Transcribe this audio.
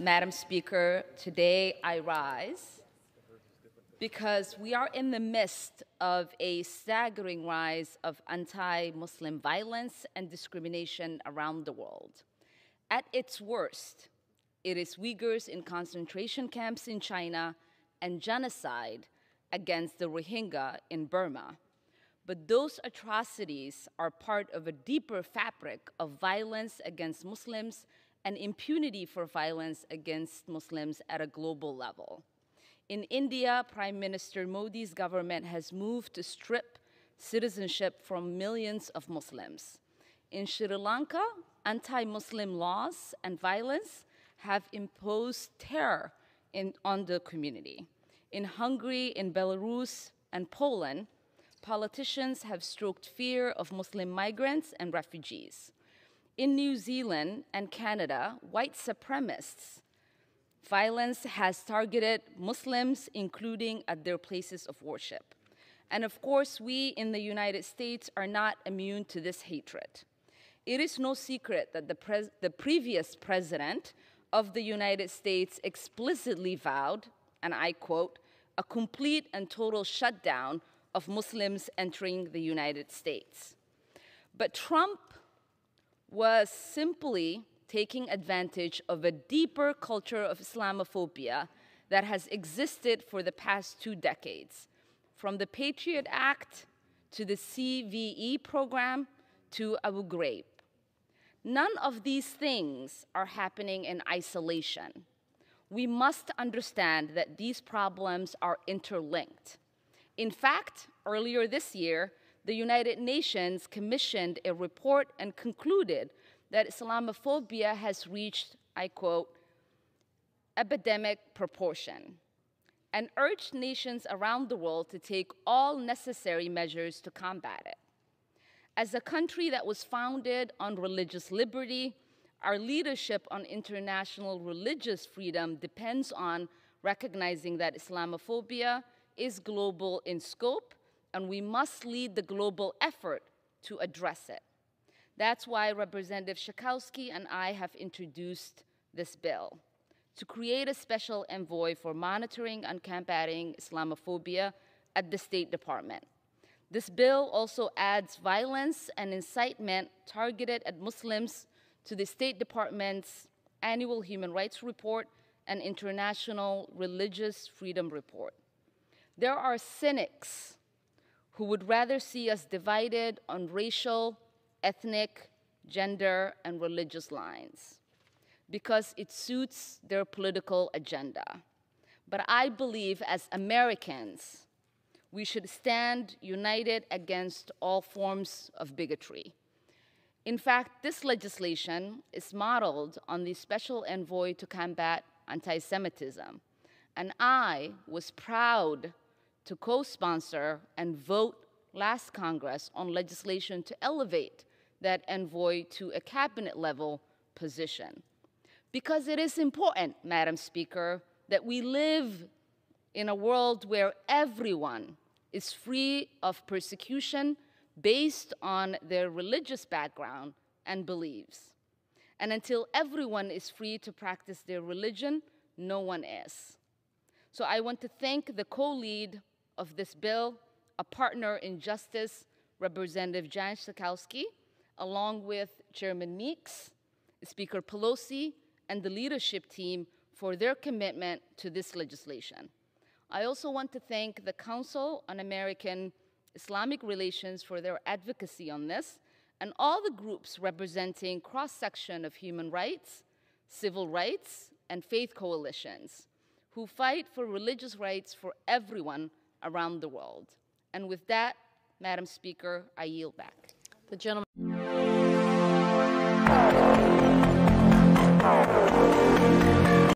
Madam Speaker, today I rise because we are in the midst of a staggering rise of anti Muslim violence and discrimination around the world. At its worst, it is Uyghurs in concentration camps in China and genocide against the Rohingya in Burma. But those atrocities are part of a deeper fabric of violence against Muslims and impunity for violence against Muslims at a global level. In India, Prime Minister Modi's government has moved to strip citizenship from millions of Muslims. In Sri Lanka, anti Muslim laws and violence have imposed terror in, on the community. In Hungary, in Belarus, and Poland, politicians have stroked fear of Muslim migrants and refugees. In New Zealand and Canada, white supremacists Violence has targeted Muslims, including at their places of worship. And of course, we in the United States are not immune to this hatred. It is no secret that the, the, previous president of the United States explicitly vowed, and I quote, a complete and total shutdown of Muslims entering the United States. But Trump was simply taking advantage of a deeper culture of Islamophobia that has existed for the past two decades. From the Patriot Act to the CVE program to Abu Ghraib. None of these things are happening in isolation. We must understand that these problems are interlinked. In fact, earlier this year, the United Nations commissioned a report and concluded that Islamophobia has reached, I quote, epidemic proportion and urged nations around the world to take all necessary measures to combat it. As a country that was founded on religious liberty, our leadership on international religious freedom depends on recognizing that Islamophobia is global in scope and we must lead the global effort to address it. That's why Representative Schakowsky and I have introduced this bill to create a special envoy for monitoring and combating Islamophobia at the State Department. This bill also adds violence and incitement targeted at Muslims to the State Department's annual human rights report and international religious freedom report. There are cynics who would rather see us divided on racial, ethnic, gender, and religious lines because it suits their political agenda. But I believe as Americans, we should stand united against all forms of bigotry. In fact, this legislation is modeled on the Special Envoy to Combat Anti Semitism. And I was proud to co-sponsor and vote last Congress on legislation to elevate that envoy to a cabinet level position. Because it is important, Madam Speaker, that we live in a world where everyone is free of persecution based on their religious background and beliefs. And until everyone is free to practice their religion, no one is. So I want to thank the co lead of this bill, a partner in justice, Representative Jan Schakowsky, along with Chairman Meeks, Speaker Pelosi, and the leadership team for their commitment to this legislation. I also want to thank the Council on American Islamic Relations for their advocacy on this, and all the groups representing cross-section of human rights, civil rights, and faith coalitions who fight for religious rights for everyone around the world. And with that, Madam Speaker, I yield back. The gentleman